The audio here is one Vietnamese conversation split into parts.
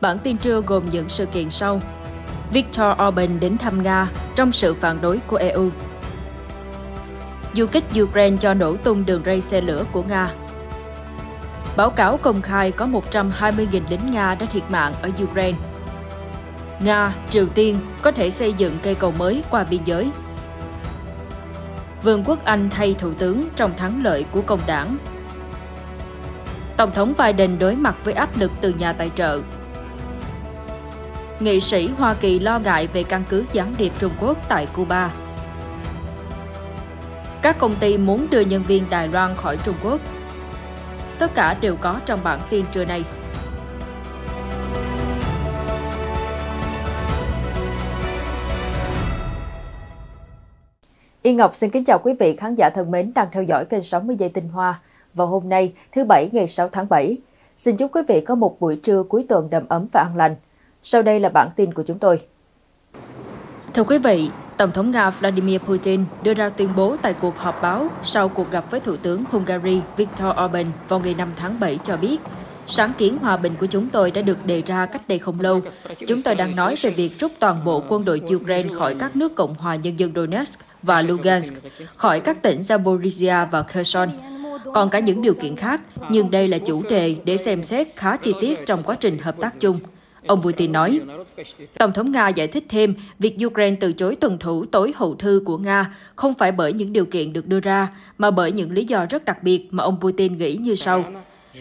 Bản tin trưa gồm những sự kiện sau. Viktor Orbán đến thăm Nga trong sự phản đối của EU. Du kích Ukraine cho nổ tung đường ray xe lửa của Nga. Báo cáo công khai có 120.000 lính Nga đã thiệt mạng ở Ukraine. Nga, Triều Tiên có thể xây dựng cây cầu mới qua biên giới. Vương quốc Anh thay thủ tướng trong thắng lợi của công đảng. Tổng thống Biden đối mặt với áp lực từ nhà tài trợ Nghị sĩ Hoa Kỳ lo ngại về căn cứ gián điệp Trung Quốc tại Cuba. Các công ty muốn đưa nhân viên Đài Loan khỏi Trung Quốc. Tất cả đều có trong bản tin trưa nay. Yên Ngọc xin kính chào quý vị khán giả thân mến đang theo dõi kênh 60 giây tinh hoa. Vào hôm nay, thứ Bảy ngày 6 tháng 7, xin chúc quý vị có một buổi trưa cuối tuần đầm ấm và an lành. Sau đây là bản tin của chúng tôi. Thưa quý vị, Tổng thống Nga Vladimir Putin đưa ra tuyên bố tại cuộc họp báo sau cuộc gặp với Thủ tướng Hungary Viktor Orbán vào ngày 5 tháng 7 cho biết, sáng kiến hòa bình của chúng tôi đã được đề ra cách đây không lâu. Chúng tôi đang nói về việc rút toàn bộ quân đội Ukraine khỏi các nước Cộng hòa Nhân dân Donetsk và Lugansk, khỏi các tỉnh Zaporizhia và Kherson, còn cả những điều kiện khác, nhưng đây là chủ đề để xem xét khá chi tiết trong quá trình hợp tác chung. Ông Putin nói. Tổng thống Nga giải thích thêm việc Ukraine từ chối tuân thủ tối hậu thư của Nga không phải bởi những điều kiện được đưa ra, mà bởi những lý do rất đặc biệt mà ông Putin nghĩ như sau.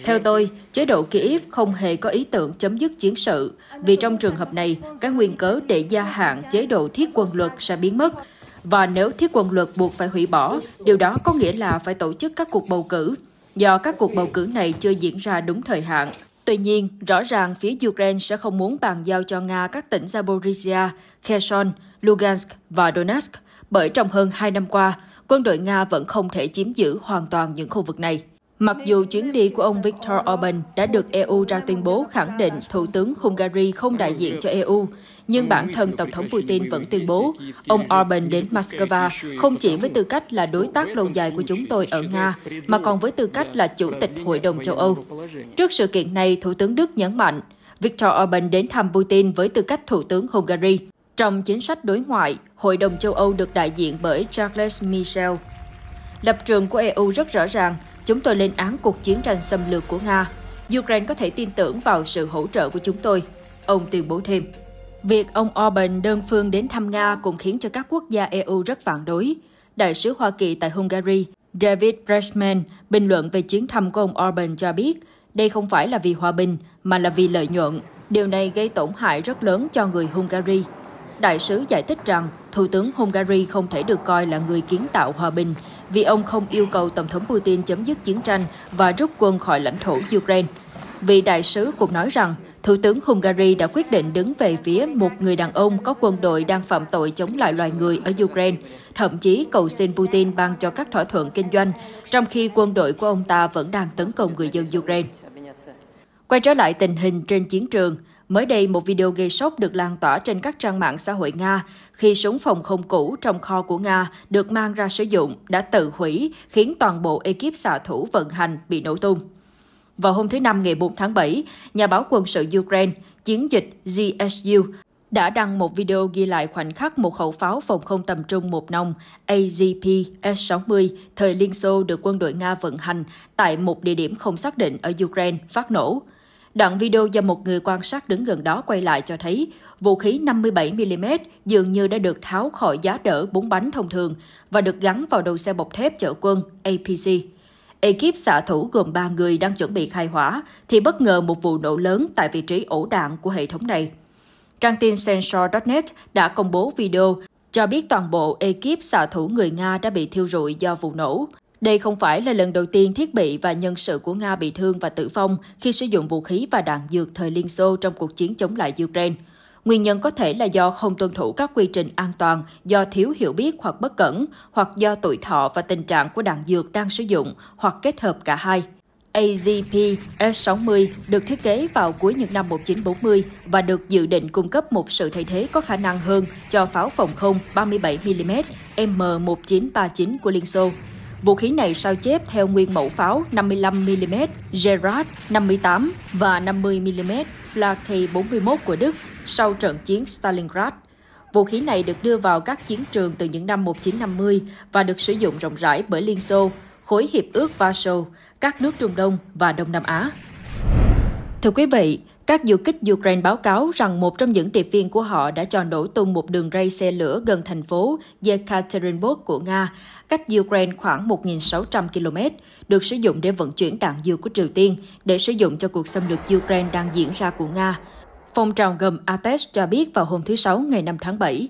Theo tôi, chế độ Kiev không hề có ý tưởng chấm dứt chiến sự, vì trong trường hợp này, các nguyên cớ để gia hạn chế độ thiết quân luật sẽ biến mất. Và nếu thiết quân luật buộc phải hủy bỏ, điều đó có nghĩa là phải tổ chức các cuộc bầu cử, do các cuộc bầu cử này chưa diễn ra đúng thời hạn. Tuy nhiên, rõ ràng phía Ukraine sẽ không muốn bàn giao cho Nga các tỉnh Zaporizhia, Kherson, Lugansk và Donetsk, bởi trong hơn hai năm qua, quân đội Nga vẫn không thể chiếm giữ hoàn toàn những khu vực này. Mặc dù chuyến đi của ông Viktor Orbán đã được EU ra tuyên bố khẳng định Thủ tướng Hungary không đại diện cho EU, nhưng bản thân Tổng thống Putin vẫn tuyên bố ông Orbán đến Moscow không chỉ với tư cách là đối tác lâu dài của chúng tôi ở Nga, mà còn với tư cách là Chủ tịch Hội đồng châu Âu. Trước sự kiện này, Thủ tướng Đức nhấn mạnh Viktor Orbán đến thăm Putin với tư cách Thủ tướng Hungary. Trong chính sách đối ngoại, Hội đồng châu Âu được đại diện bởi Charles Michel. Lập trường của EU rất rõ ràng, Chúng tôi lên án cuộc chiến tranh xâm lược của Nga. Ukraine có thể tin tưởng vào sự hỗ trợ của chúng tôi, ông tuyên bố thêm. Việc ông orbán đơn phương đến thăm Nga cũng khiến cho các quốc gia EU rất phản đối. Đại sứ Hoa Kỳ tại Hungary, David Pressman, bình luận về chuyến thăm của ông orbán cho biết, đây không phải là vì hòa bình, mà là vì lợi nhuận. Điều này gây tổn hại rất lớn cho người Hungary. Đại sứ giải thích rằng, Thủ tướng Hungary không thể được coi là người kiến tạo hòa bình, vì ông không yêu cầu Tổng thống Putin chấm dứt chiến tranh và rút quân khỏi lãnh thổ Ukraine. Vị đại sứ cũng nói rằng, Thủ tướng Hungary đã quyết định đứng về phía một người đàn ông có quân đội đang phạm tội chống lại loài người ở Ukraine, thậm chí cầu xin Putin ban cho các thỏa thuận kinh doanh, trong khi quân đội của ông ta vẫn đang tấn công người dân Ukraine. Quay trở lại tình hình trên chiến trường, Mới đây, một video gây sốc được lan tỏa trên các trang mạng xã hội Nga khi súng phòng không cũ trong kho của Nga được mang ra sử dụng đã tự hủy, khiến toàn bộ ekip xạ thủ vận hành bị nổ tung. Vào hôm thứ Năm ngày 4 tháng 7, nhà báo quân sự Ukraine, chiến dịch GSU, đã đăng một video ghi lại khoảnh khắc một khẩu pháo phòng không tầm trung một nòng AGP s 60 thời Liên Xô được quân đội Nga vận hành tại một địa điểm không xác định ở Ukraine phát nổ. Đoạn video do một người quan sát đứng gần đó quay lại cho thấy vũ khí 57mm dường như đã được tháo khỏi giá đỡ bốn bánh thông thường và được gắn vào đầu xe bọc thép chở quân APC. Ekip xạ thủ gồm 3 người đang chuẩn bị khai hỏa thì bất ngờ một vụ nổ lớn tại vị trí ổ đạn của hệ thống này. Trang tin Sensor.net đã công bố video cho biết toàn bộ ekip xạ thủ người Nga đã bị thiêu rụi do vụ nổ. Đây không phải là lần đầu tiên thiết bị và nhân sự của Nga bị thương và tử vong khi sử dụng vũ khí và đạn dược thời Liên Xô trong cuộc chiến chống lại Ukraine. Nguyên nhân có thể là do không tuân thủ các quy trình an toàn, do thiếu hiểu biết hoặc bất cẩn, hoặc do tuổi thọ và tình trạng của đạn dược đang sử dụng, hoặc kết hợp cả hai. AZP S60 được thiết kế vào cuối những năm 1940 và được dự định cung cấp một sự thay thế có khả năng hơn cho pháo phòng không 37mm M1939 của Liên Xô. Vũ khí này sao chép theo nguyên mẫu pháo 55mm Gerard 58 và 50mm Flak 41 của Đức sau trận chiến Stalingrad. Vũ khí này được đưa vào các chiến trường từ những năm 1950 và được sử dụng rộng rãi bởi Liên Xô, khối hiệp ước Warsaw, các nước Trung Đông và Đông Nam Á. Thưa quý vị, các du kích Ukraine báo cáo rằng một trong những điệp viên của họ đã cho nổ tung một đường ray xe lửa gần thành phố Yekaterinburg của Nga, cách Ukraine khoảng 1.600 km, được sử dụng để vận chuyển đạn dược của Triều Tiên để sử dụng cho cuộc xâm lược Ukraine đang diễn ra của Nga. Phong trào gồm ATES cho biết vào hôm thứ Sáu ngày 5 tháng 7,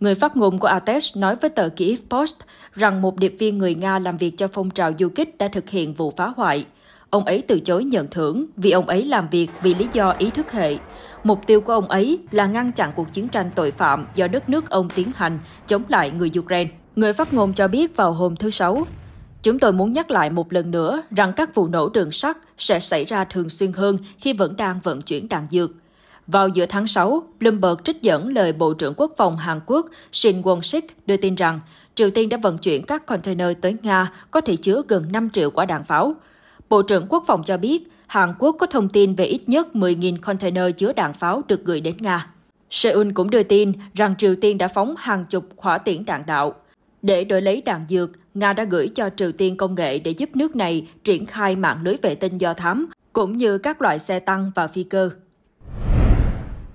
Người phát ngôn của ATES nói với tờ Kyiv Post rằng một điệp viên người Nga làm việc cho phong trào du kích đã thực hiện vụ phá hoại – Ông ấy từ chối nhận thưởng vì ông ấy làm việc vì lý do ý thức hệ. Mục tiêu của ông ấy là ngăn chặn cuộc chiến tranh tội phạm do đất nước ông tiến hành chống lại người Ukraine. Người phát ngôn cho biết vào hôm thứ Sáu, Chúng tôi muốn nhắc lại một lần nữa rằng các vụ nổ đường sắt sẽ xảy ra thường xuyên hơn khi vẫn đang vận chuyển đạn dược. Vào giữa tháng 6, Bloomberg trích dẫn lời Bộ trưởng Quốc phòng Hàn Quốc Shin Won-sik đưa tin rằng Triều Tiên đã vận chuyển các container tới Nga có thể chứa gần 5 triệu quả đạn pháo. Bộ trưởng Quốc phòng cho biết Hàn Quốc có thông tin về ít nhất 10.000 container chứa đạn pháo được gửi đến Nga. Seoul cũng đưa tin rằng Triều Tiên đã phóng hàng chục hỏa tiễn đạn đạo. Để đổi lấy đạn dược, Nga đã gửi cho Triều Tiên công nghệ để giúp nước này triển khai mạng lưới vệ tinh do thám, cũng như các loại xe tăng và phi cơ.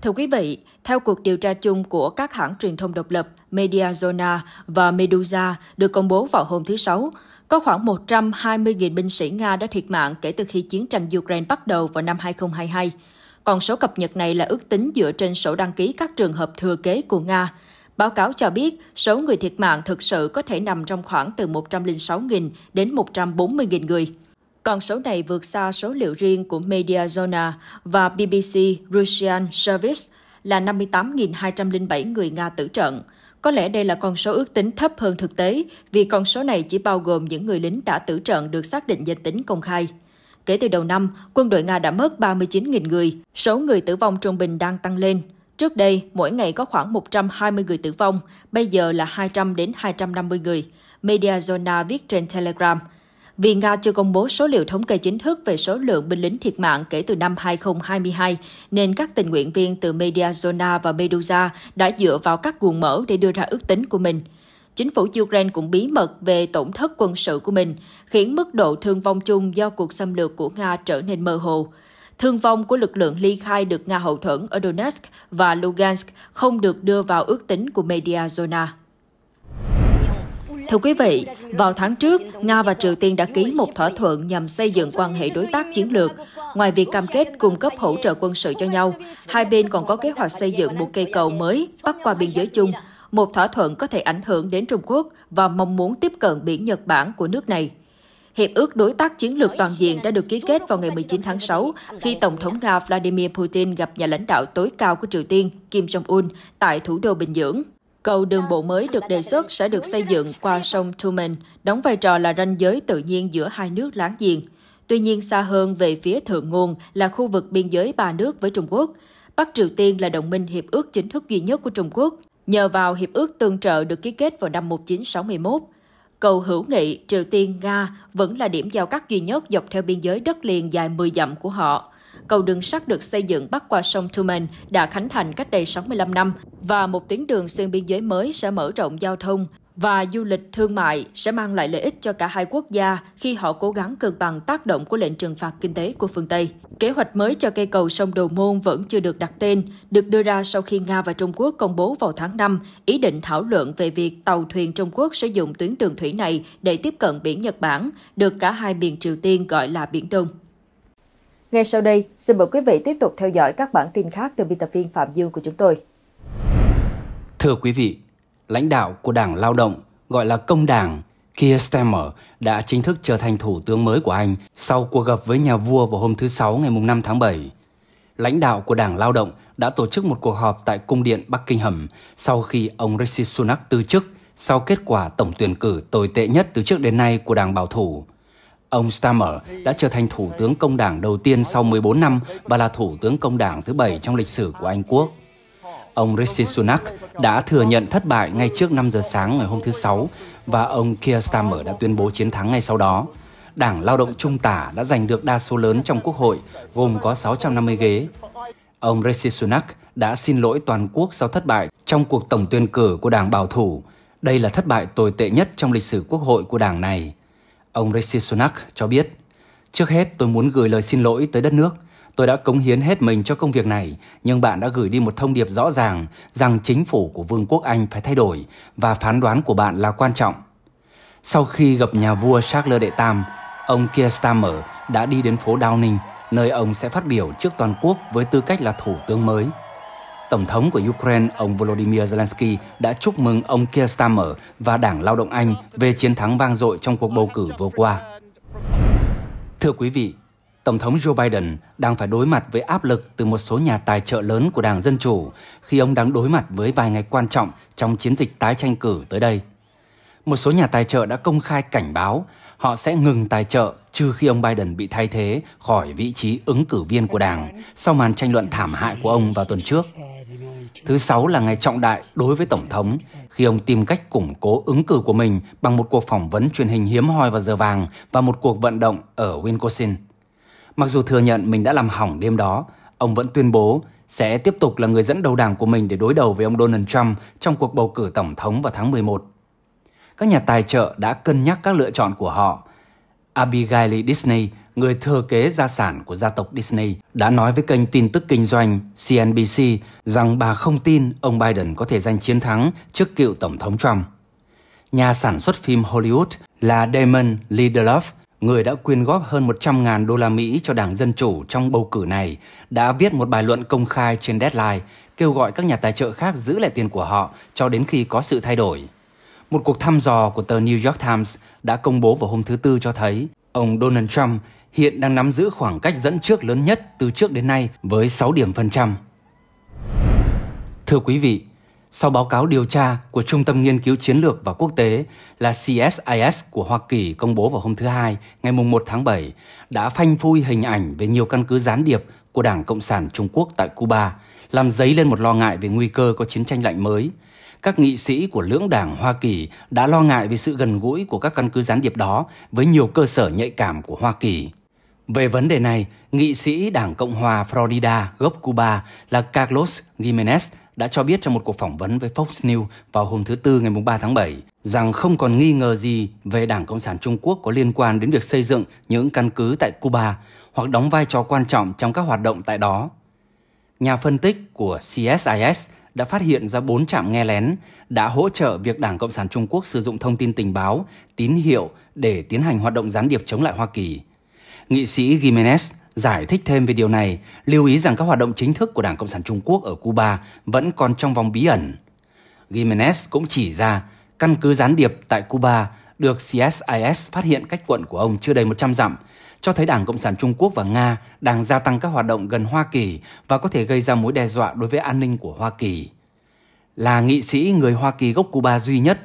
Thưa quý vị, theo cuộc điều tra chung của các hãng truyền thông độc lập Mediazona và Medusa được công bố vào hôm thứ Sáu, có khoảng 120.000 binh sĩ Nga đã thiệt mạng kể từ khi chiến tranh Ukraine bắt đầu vào năm 2022. Còn số cập nhật này là ước tính dựa trên sổ đăng ký các trường hợp thừa kế của Nga. Báo cáo cho biết số người thiệt mạng thực sự có thể nằm trong khoảng từ 106.000 đến 140.000 người. Còn số này vượt xa số liệu riêng của Mediazona và BBC Russian Service là 58.207 người Nga tử trận. Có lẽ đây là con số ước tính thấp hơn thực tế, vì con số này chỉ bao gồm những người lính đã tử trận được xác định danh tính công khai. Kể từ đầu năm, quân đội Nga đã mất 39.000 người, số người tử vong trung bình đang tăng lên. Trước đây, mỗi ngày có khoảng 120 người tử vong, bây giờ là 200 đến 250 người. Media Zona viết trên Telegram – vì Nga chưa công bố số liệu thống kê chính thức về số lượng binh lính thiệt mạng kể từ năm 2022, nên các tình nguyện viên từ Mediazona và Medusa đã dựa vào các nguồn mở để đưa ra ước tính của mình. Chính phủ Ukraine cũng bí mật về tổn thất quân sự của mình, khiến mức độ thương vong chung do cuộc xâm lược của Nga trở nên mơ hồ. Thương vong của lực lượng ly khai được Nga hậu thuẫn ở Donetsk và Lugansk không được đưa vào ước tính của Mediazona. Zona. Thưa quý vị, vào tháng trước, Nga và Triều Tiên đã ký một thỏa thuận nhằm xây dựng quan hệ đối tác chiến lược. Ngoài việc cam kết cung cấp hỗ trợ quân sự cho nhau, hai bên còn có kế hoạch xây dựng một cây cầu mới bắc qua biên giới chung, một thỏa thuận có thể ảnh hưởng đến Trung Quốc và mong muốn tiếp cận biển Nhật Bản của nước này. Hiệp ước đối tác chiến lược toàn diện đã được ký kết vào ngày 19 tháng 6 khi Tổng thống Nga Vladimir Putin gặp nhà lãnh đạo tối cao của Triều Tiên Kim Jong-un tại thủ đô Bình Nhưỡng. Cầu đường bộ mới được đề xuất sẽ được xây dựng qua sông Tumen, đóng vai trò là ranh giới tự nhiên giữa hai nước láng giềng. Tuy nhiên xa hơn về phía thượng nguồn là khu vực biên giới ba nước với Trung Quốc. Bắc Triều Tiên là đồng minh hiệp ước chính thức duy nhất của Trung Quốc, nhờ vào hiệp ước tương trợ được ký kết vào năm 1961. Cầu hữu nghị Triều Tiên-Nga vẫn là điểm giao cắt duy nhất dọc theo biên giới đất liền dài 10 dặm của họ cầu đường sắt được xây dựng bắc qua sông Tumen đã khánh thành cách đây 65 năm và một tuyến đường xuyên biên giới mới sẽ mở rộng giao thông và du lịch thương mại sẽ mang lại lợi ích cho cả hai quốc gia khi họ cố gắng cân bằng tác động của lệnh trừng phạt kinh tế của phương Tây. Kế hoạch mới cho cây cầu sông Đồ Môn vẫn chưa được đặt tên, được đưa ra sau khi Nga và Trung Quốc công bố vào tháng 5 ý định thảo luận về việc tàu thuyền Trung Quốc sử dụng tuyến đường thủy này để tiếp cận biển Nhật Bản, được cả hai miền Triều Tiên gọi là Biển Đông. Ngay sau đây, xin mời quý vị tiếp tục theo dõi các bản tin khác từ biên tập viên Phạm Dương của chúng tôi. Thưa quý vị, lãnh đạo của Đảng Lao động gọi là Công Đảng Keir Starmer đã chính thức trở thành thủ tướng mới của Anh sau cuộc gặp với nhà vua vào hôm thứ Sáu ngày 5 tháng 7. Lãnh đạo của Đảng Lao động đã tổ chức một cuộc họp tại Cung điện bắc kinh hầm sau khi ông Rishi Sunak từ chức sau kết quả tổng tuyển cử tồi tệ nhất từ trước đến nay của Đảng Bảo thủ. Ông Stammer đã trở thành thủ tướng công đảng đầu tiên sau 14 năm và là thủ tướng công đảng thứ bảy trong lịch sử của Anh quốc. Ông Rishi Sunak đã thừa nhận thất bại ngay trước 5 giờ sáng ngày hôm thứ Sáu và ông Keir Starmer đã tuyên bố chiến thắng ngay sau đó. Đảng Lao động Trung tả đã giành được đa số lớn trong Quốc hội, gồm có 650 ghế. Ông Rishi Sunak đã xin lỗi toàn quốc sau thất bại trong cuộc tổng tuyên cử của Đảng Bảo thủ. Đây là thất bại tồi tệ nhất trong lịch sử Quốc hội của đảng này. Ông Rishi Sunak cho biết, Trước hết, tôi muốn gửi lời xin lỗi tới đất nước. Tôi đã cống hiến hết mình cho công việc này, nhưng bạn đã gửi đi một thông điệp rõ ràng rằng chính phủ của Vương quốc Anh phải thay đổi và phán đoán của bạn là quan trọng. Sau khi gặp nhà vua Charles Đệ Tam, ông Keir Starmer đã đi đến phố Downing, nơi ông sẽ phát biểu trước toàn quốc với tư cách là thủ tướng mới. Tổng thống của Ukraine ông Volodymyr Zelensky đã chúc mừng ông Keir Starmer và Đảng Lao động Anh về chiến thắng vang dội trong cuộc bầu cử vừa qua. Thưa quý vị, Tổng thống Joe Biden đang phải đối mặt với áp lực từ một số nhà tài trợ lớn của Đảng Dân Chủ khi ông đang đối mặt với vài ngày quan trọng trong chiến dịch tái tranh cử tới đây. Một số nhà tài trợ đã công khai cảnh báo họ sẽ ngừng tài trợ trừ khi ông Biden bị thay thế khỏi vị trí ứng cử viên của đảng sau màn tranh luận thảm hại của ông vào tuần trước. Thứ Sáu là ngày trọng đại đối với Tổng thống khi ông tìm cách củng cố ứng cử của mình bằng một cuộc phỏng vấn truyền hình hiếm hoi vào giờ vàng và một cuộc vận động ở Wisconsin. Mặc dù thừa nhận mình đã làm hỏng đêm đó, ông vẫn tuyên bố sẽ tiếp tục là người dẫn đầu đảng của mình để đối đầu với ông Donald Trump trong cuộc bầu cử tổng thống vào tháng 11 các nhà tài trợ đã cân nhắc các lựa chọn của họ. Abigail Disney, người thừa kế gia sản của gia tộc Disney, đã nói với kênh tin tức kinh doanh CNBC rằng bà không tin ông Biden có thể giành chiến thắng trước cựu Tổng thống Trump. Nhà sản xuất phim Hollywood là Damon Lindelof, người đã quyên góp hơn 100.000 đô la Mỹ cho Đảng Dân Chủ trong bầu cử này, đã viết một bài luận công khai trên Deadline kêu gọi các nhà tài trợ khác giữ lại tiền của họ cho đến khi có sự thay đổi. Một cuộc thăm dò của tờ New York Times đã công bố vào hôm thứ Tư cho thấy ông Donald Trump hiện đang nắm giữ khoảng cách dẫn trước lớn nhất từ trước đến nay với 6 điểm phần trăm. Thưa quý vị, sau báo cáo điều tra của Trung tâm Nghiên cứu Chiến lược và Quốc tế là CSIS của Hoa Kỳ công bố vào hôm thứ Hai, ngày 1 tháng 7, đã phanh phui hình ảnh về nhiều căn cứ gián điệp của Đảng Cộng sản Trung Quốc tại Cuba, làm dấy lên một lo ngại về nguy cơ có chiến tranh lạnh mới – các nghị sĩ của lưỡng đảng Hoa Kỳ đã lo ngại về sự gần gũi của các căn cứ gián điệp đó với nhiều cơ sở nhạy cảm của Hoa Kỳ. Về vấn đề này, nghị sĩ Đảng Cộng hòa Florida gốc Cuba là Carlos Jimenez đã cho biết trong một cuộc phỏng vấn với Fox News vào hôm thứ Tư ngày 3 tháng 7 rằng không còn nghi ngờ gì về Đảng Cộng sản Trung Quốc có liên quan đến việc xây dựng những căn cứ tại Cuba hoặc đóng vai trò quan trọng trong các hoạt động tại đó. Nhà phân tích của CSIS đã phát hiện ra 4 trạm nghe lén, đã hỗ trợ việc Đảng Cộng sản Trung Quốc sử dụng thông tin tình báo, tín hiệu để tiến hành hoạt động gián điệp chống lại Hoa Kỳ. Nghị sĩ Jimenez giải thích thêm về điều này, lưu ý rằng các hoạt động chính thức của Đảng Cộng sản Trung Quốc ở Cuba vẫn còn trong vòng bí ẩn. Jimenez cũng chỉ ra căn cứ gián điệp tại Cuba được CSIS phát hiện cách quận của ông chưa đầy 100 dặm – cho thấy Đảng Cộng sản Trung Quốc và Nga đang gia tăng các hoạt động gần Hoa Kỳ và có thể gây ra mối đe dọa đối với an ninh của Hoa Kỳ. Là nghị sĩ người Hoa Kỳ gốc Cuba duy nhất,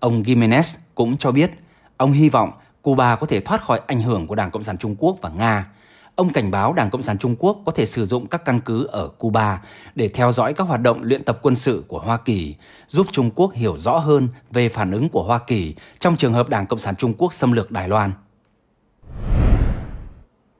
ông Jimenez cũng cho biết ông hy vọng Cuba có thể thoát khỏi ảnh hưởng của Đảng Cộng sản Trung Quốc và Nga. Ông cảnh báo Đảng Cộng sản Trung Quốc có thể sử dụng các căn cứ ở Cuba để theo dõi các hoạt động luyện tập quân sự của Hoa Kỳ, giúp Trung Quốc hiểu rõ hơn về phản ứng của Hoa Kỳ trong trường hợp Đảng Cộng sản Trung Quốc xâm lược Đài Loan.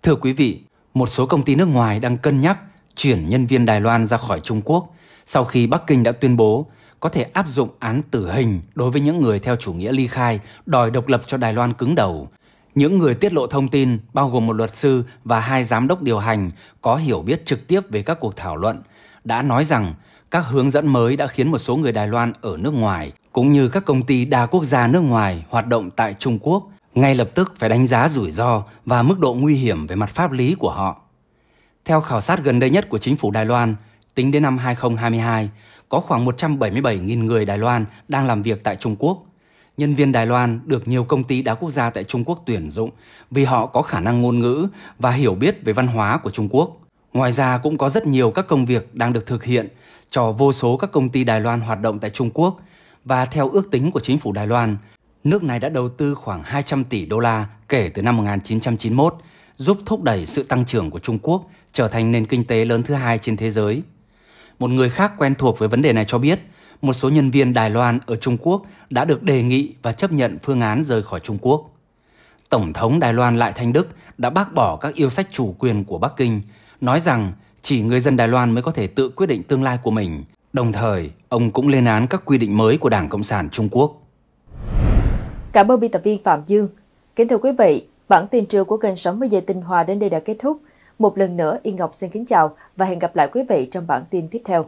Thưa quý vị, một số công ty nước ngoài đang cân nhắc chuyển nhân viên Đài Loan ra khỏi Trung Quốc sau khi Bắc Kinh đã tuyên bố có thể áp dụng án tử hình đối với những người theo chủ nghĩa ly khai đòi độc lập cho Đài Loan cứng đầu. Những người tiết lộ thông tin bao gồm một luật sư và hai giám đốc điều hành có hiểu biết trực tiếp về các cuộc thảo luận đã nói rằng các hướng dẫn mới đã khiến một số người Đài Loan ở nước ngoài cũng như các công ty đa quốc gia nước ngoài hoạt động tại Trung Quốc ngay lập tức phải đánh giá rủi ro và mức độ nguy hiểm về mặt pháp lý của họ. Theo khảo sát gần đây nhất của chính phủ Đài Loan, tính đến năm 2022, có khoảng 177.000 người Đài Loan đang làm việc tại Trung Quốc. Nhân viên Đài Loan được nhiều công ty đa quốc gia tại Trung Quốc tuyển dụng vì họ có khả năng ngôn ngữ và hiểu biết về văn hóa của Trung Quốc. Ngoài ra cũng có rất nhiều các công việc đang được thực hiện cho vô số các công ty Đài Loan hoạt động tại Trung Quốc và theo ước tính của chính phủ Đài Loan, nước này đã đầu tư khoảng 200 tỷ đô la kể từ năm 1991, giúp thúc đẩy sự tăng trưởng của Trung Quốc trở thành nền kinh tế lớn thứ hai trên thế giới. Một người khác quen thuộc với vấn đề này cho biết, một số nhân viên Đài Loan ở Trung Quốc đã được đề nghị và chấp nhận phương án rời khỏi Trung Quốc. Tổng thống Đài Loan Lại Thanh Đức đã bác bỏ các yêu sách chủ quyền của Bắc Kinh, nói rằng chỉ người dân Đài Loan mới có thể tự quyết định tương lai của mình. Đồng thời, ông cũng lên án các quy định mới của Đảng Cộng sản Trung Quốc. Cảm ơn biên tập viên Phạm Dương. Kính thưa quý vị, bản tin trưa của kênh 60 giây Dây Tinh Hoa đến đây đã kết thúc. Một lần nữa, Yên Ngọc xin kính chào và hẹn gặp lại quý vị trong bản tin tiếp theo.